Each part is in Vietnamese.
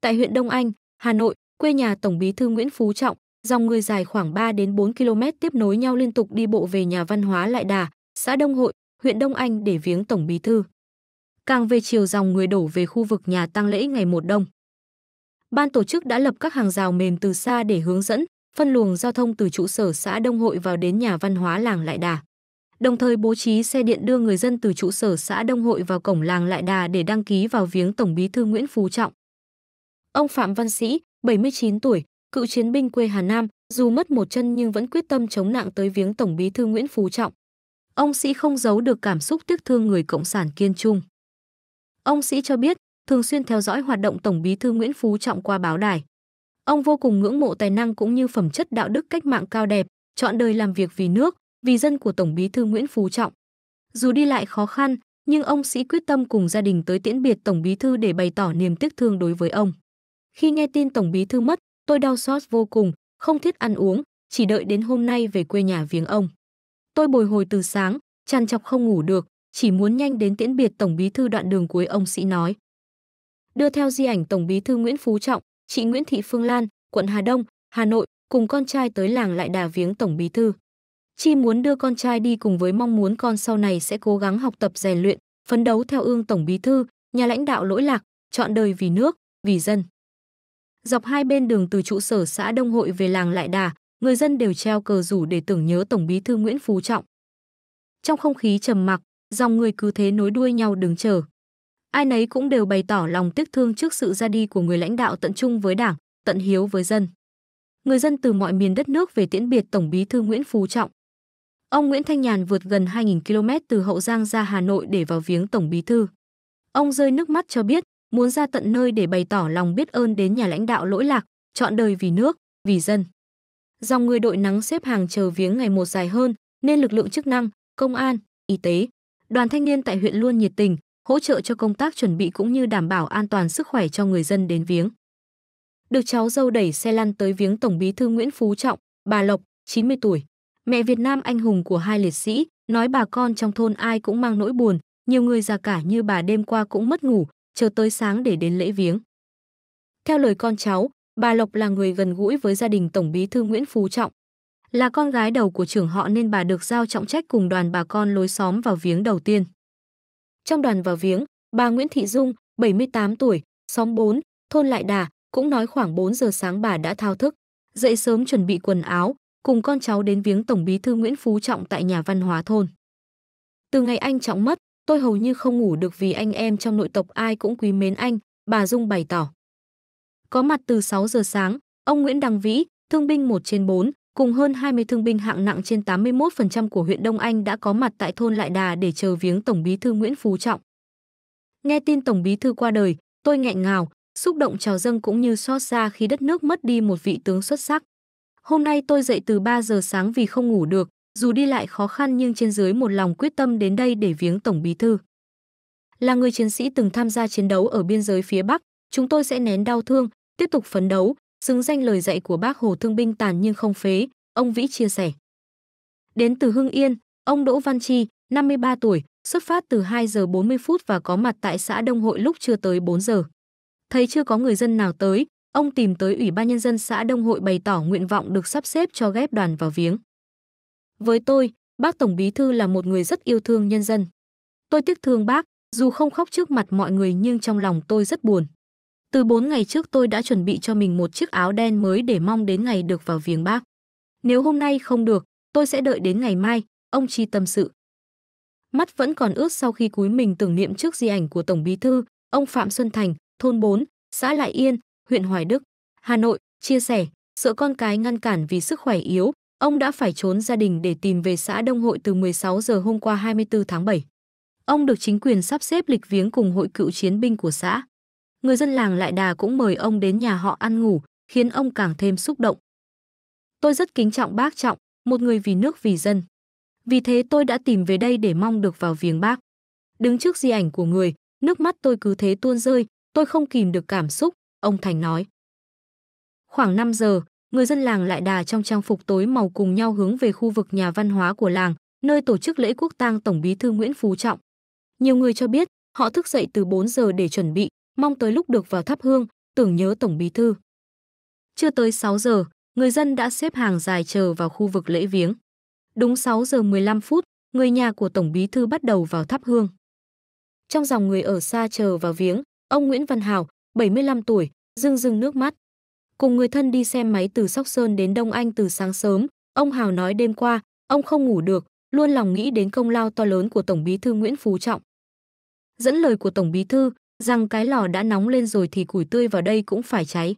Tại huyện Đông Anh, Hà Nội, quê nhà Tổng Bí thư Nguyễn Phú Trọng, dòng người dài khoảng 3 đến 4 km tiếp nối nhau liên tục đi bộ về nhà văn hóa Lại Đà, xã Đông Hội, huyện Đông Anh để viếng Tổng Bí thư. Càng về chiều dòng người đổ về khu vực nhà tang lễ ngày một đông. Ban tổ chức đã lập các hàng rào mềm từ xa để hướng dẫn, phân luồng giao thông từ trụ sở xã Đông Hội vào đến nhà văn hóa làng Lại Đà đồng thời bố trí xe điện đưa người dân từ trụ sở xã Đông Hội vào cổng làng Lại Đà để đăng ký vào viếng Tổng bí thư Nguyễn Phú Trọng. Ông Phạm Văn Sĩ, 79 tuổi, cựu chiến binh quê Hà Nam, dù mất một chân nhưng vẫn quyết tâm chống nặng tới viếng Tổng bí thư Nguyễn Phú Trọng. Ông Sĩ không giấu được cảm xúc tiếc thương người Cộng sản kiên trung. Ông Sĩ cho biết, thường xuyên theo dõi hoạt động Tổng bí thư Nguyễn Phú Trọng qua báo đài. Ông vô cùng ngưỡng mộ tài năng cũng như phẩm chất đạo đức cách mạng cao đẹp, chọn đời làm việc vì nước, vì dân của Tổng Bí thư Nguyễn Phú Trọng. Dù đi lại khó khăn, nhưng ông sĩ quyết tâm cùng gia đình tới tiễn biệt Tổng Bí thư để bày tỏ niềm tiếc thương đối với ông. Khi nghe tin Tổng Bí thư mất, tôi đau xót vô cùng, không thiết ăn uống, chỉ đợi đến hôm nay về quê nhà viếng ông. Tôi bồi hồi từ sáng, chăn chọc không ngủ được, chỉ muốn nhanh đến tiễn biệt Tổng Bí thư đoạn đường cuối ông sĩ nói. Đưa theo di ảnh Tổng Bí thư Nguyễn Phú Trọng, chị Nguyễn Thị Phương Lan, quận Hà Đông, Hà Nội, cùng con trai tới làng lại đà viếng Tổng Bí thư. Chi muốn đưa con trai đi cùng với mong muốn con sau này sẽ cố gắng học tập rèn luyện, phấn đấu theo ương tổng bí thư, nhà lãnh đạo lỗi lạc, chọn đời vì nước, vì dân. Dọc hai bên đường từ trụ sở xã Đông Hội về làng Lại Đà, người dân đều treo cờ rủ để tưởng nhớ tổng bí thư Nguyễn Phú Trọng. Trong không khí trầm mặc, dòng người cứ thế nối đuôi nhau đứng chờ. Ai nấy cũng đều bày tỏ lòng tiếc thương trước sự ra đi của người lãnh đạo tận trung với Đảng, tận hiếu với dân. Người dân từ mọi miền đất nước về tiễn biệt Tổng Bí thư Nguyễn Phú Trọng. Ông Nguyễn Thanh Nhàn vượt gần 2.000 km từ Hậu Giang ra Hà Nội để vào viếng Tổng Bí Thư. Ông rơi nước mắt cho biết, muốn ra tận nơi để bày tỏ lòng biết ơn đến nhà lãnh đạo lỗi lạc, chọn đời vì nước, vì dân. Dòng người đội nắng xếp hàng chờ viếng ngày một dài hơn, nên lực lượng chức năng, công an, y tế, đoàn thanh niên tại huyện luôn nhiệt tình, hỗ trợ cho công tác chuẩn bị cũng như đảm bảo an toàn sức khỏe cho người dân đến viếng. Được cháu dâu đẩy xe lăn tới viếng Tổng Bí thư Nguyễn Phú Trọng, bà Lộc, 90 tuổi, mẹ Việt Nam anh hùng của hai liệt sĩ, nói bà con trong thôn ai cũng mang nỗi buồn, nhiều người già cả như bà đêm qua cũng mất ngủ, chờ tới sáng để đến lễ viếng. Theo lời con cháu, bà Lộc là người gần gũi với gia đình Tổng bí thư Nguyễn Phú Trọng. Là con gái đầu của trưởng họ nên bà được giao trọng trách cùng đoàn bà con lối xóm vào viếng đầu tiên. Trong đoàn vào viếng, bà Nguyễn Thị Dung, 78 tuổi, xóm 4, thôn Lại Đà, cũng nói khoảng 4 giờ sáng bà đã thao thức, dậy sớm chuẩn bị quần áo, cùng con cháu đến viếng Tổng bí thư Nguyễn Phú Trọng tại nhà văn hóa thôn. Từ ngày anh Trọng mất, tôi hầu như không ngủ được vì anh em trong nội tộc ai cũng quý mến anh, bà Dung bày tỏ. Có mặt từ 6 giờ sáng, ông Nguyễn Đăng Vĩ, thương binh 1 trên 4, cùng hơn 20 thương binh hạng nặng trên 81% của huyện Đông Anh đã có mặt tại thôn Lại Đà để chờ viếng Tổng bí thư Nguyễn Phú Trọng. Nghe tin Tổng bí thư qua đời, tôi nghẹn ngào, xúc động trào dâng cũng như xót xa khi đất nước mất đi một vị tướng xuất sắc. Hôm nay tôi dậy từ 3 giờ sáng vì không ngủ được, dù đi lại khó khăn nhưng trên dưới một lòng quyết tâm đến đây để viếng Tổng Bí Thư. Là người chiến sĩ từng tham gia chiến đấu ở biên giới phía Bắc, chúng tôi sẽ nén đau thương, tiếp tục phấn đấu, xứng danh lời dạy của bác Hồ thương binh tàn nhưng không phế, ông Vĩ chia sẻ. Đến từ Hưng Yên, ông Đỗ Văn Chi, 53 tuổi, xuất phát từ 2 giờ 40 phút và có mặt tại xã Đông Hội lúc chưa tới 4 giờ. Thấy chưa có người dân nào tới, Ông tìm tới Ủy ban Nhân dân xã Đông Hội bày tỏ nguyện vọng được sắp xếp cho ghép đoàn vào viếng. Với tôi, bác Tổng Bí Thư là một người rất yêu thương nhân dân. Tôi tiếc thương bác, dù không khóc trước mặt mọi người nhưng trong lòng tôi rất buồn. Từ 4 ngày trước tôi đã chuẩn bị cho mình một chiếc áo đen mới để mong đến ngày được vào viếng bác. Nếu hôm nay không được, tôi sẽ đợi đến ngày mai, ông Chi tâm sự. Mắt vẫn còn ướt sau khi cúi mình tưởng niệm trước di ảnh của Tổng Bí Thư, ông Phạm Xuân Thành, thôn 4, xã Lại Yên, huyện Hoài Đức, Hà Nội, chia sẻ, sợ con cái ngăn cản vì sức khỏe yếu, ông đã phải trốn gia đình để tìm về xã Đông Hội từ 16 giờ hôm qua 24 tháng 7. Ông được chính quyền sắp xếp lịch viếng cùng hội cựu chiến binh của xã. Người dân làng Lại Đà cũng mời ông đến nhà họ ăn ngủ, khiến ông càng thêm xúc động. Tôi rất kính trọng bác Trọng, một người vì nước vì dân. Vì thế tôi đã tìm về đây để mong được vào viếng bác. Đứng trước di ảnh của người, nước mắt tôi cứ thế tuôn rơi, tôi không kìm được cảm xúc, ông Thành nói. Khoảng 5 giờ, người dân làng lại đà trong trang phục tối màu cùng nhau hướng về khu vực nhà văn hóa của làng, nơi tổ chức lễ quốc tang Tổng bí thư Nguyễn Phú Trọng. Nhiều người cho biết, họ thức dậy từ 4 giờ để chuẩn bị, mong tới lúc được vào thắp hương, tưởng nhớ Tổng bí thư. Chưa tới 6 giờ, người dân đã xếp hàng dài chờ vào khu vực lễ viếng. Đúng 6 giờ 15 phút, người nhà của Tổng bí thư bắt đầu vào thắp hương. Trong dòng người ở xa chờ vào viếng, ông Nguyễn Văn Hào, 75 tuổi, rưng rưng nước mắt. Cùng người thân đi xe máy từ Sóc Sơn đến Đông Anh từ sáng sớm, ông Hào nói đêm qua, ông không ngủ được, luôn lòng nghĩ đến công lao to lớn của Tổng bí thư Nguyễn Phú Trọng. Dẫn lời của Tổng bí thư, rằng cái lò đã nóng lên rồi thì củi tươi vào đây cũng phải cháy.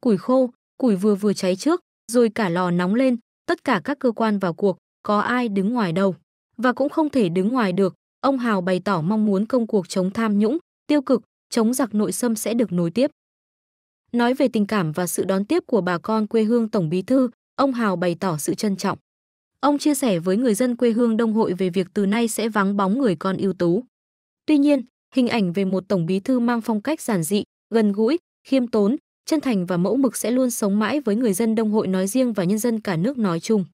Củi khô, củi vừa vừa cháy trước, rồi cả lò nóng lên, tất cả các cơ quan vào cuộc, có ai đứng ngoài đâu. Và cũng không thể đứng ngoài được, ông Hào bày tỏ mong muốn công cuộc chống tham nhũng, tiêu cực, chống giặc nội xâm sẽ được nối tiếp. Nói về tình cảm và sự đón tiếp của bà con quê hương Tổng Bí thư, ông Hào bày tỏ sự trân trọng. Ông chia sẻ với người dân quê hương Đông Hội về việc từ nay sẽ vắng bóng người con ưu tú. Tuy nhiên, hình ảnh về một Tổng Bí thư mang phong cách giản dị, gần gũi, khiêm tốn, chân thành và mẫu mực sẽ luôn sống mãi với người dân Đông Hội nói riêng và nhân dân cả nước nói chung.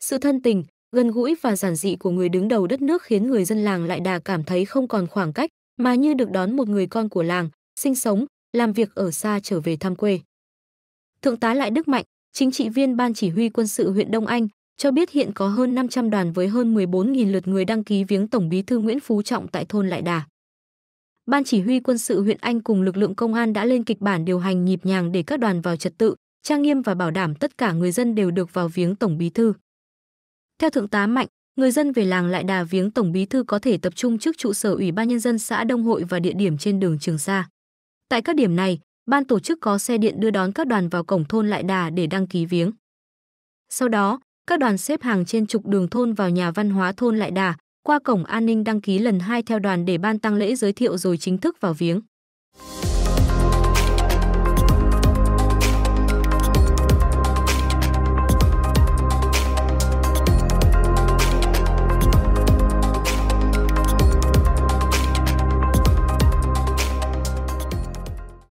Sự thân tình, gần gũi và giản dị của người đứng đầu đất nước khiến người dân làng lại đà cảm thấy không còn khoảng cách, mà như được đón một người con của làng, sinh sống, làm việc ở xa trở về thăm quê. Thượng tá Lại Đức Mạnh, chính trị viên Ban Chỉ huy quân sự huyện Đông Anh, cho biết hiện có hơn 500 đoàn với hơn 14.000 lượt người đăng ký viếng Tổng bí thư Nguyễn Phú Trọng tại thôn Lại Đà. Ban chỉ huy quân sự huyện Anh cùng lực lượng công an đã lên kịch bản điều hành nhịp nhàng để các đoàn vào trật tự, trang nghiêm và bảo đảm tất cả người dân đều được vào viếng Tổng bí thư. Theo Thượng tá Mạnh, người dân về làng lại đà viếng Tổng Bí thư có thể tập trung trước trụ sở Ủy ban nhân dân xã Đông Hội và địa điểm trên đường Trường Sa. Tại các điểm này, ban tổ chức có xe điện đưa đón các đoàn vào cổng thôn lại đà để đăng ký viếng. Sau đó, các đoàn xếp hàng trên trục đường thôn vào nhà văn hóa thôn lại đà, qua cổng an ninh đăng ký lần hai theo đoàn để ban tăng lễ giới thiệu rồi chính thức vào viếng.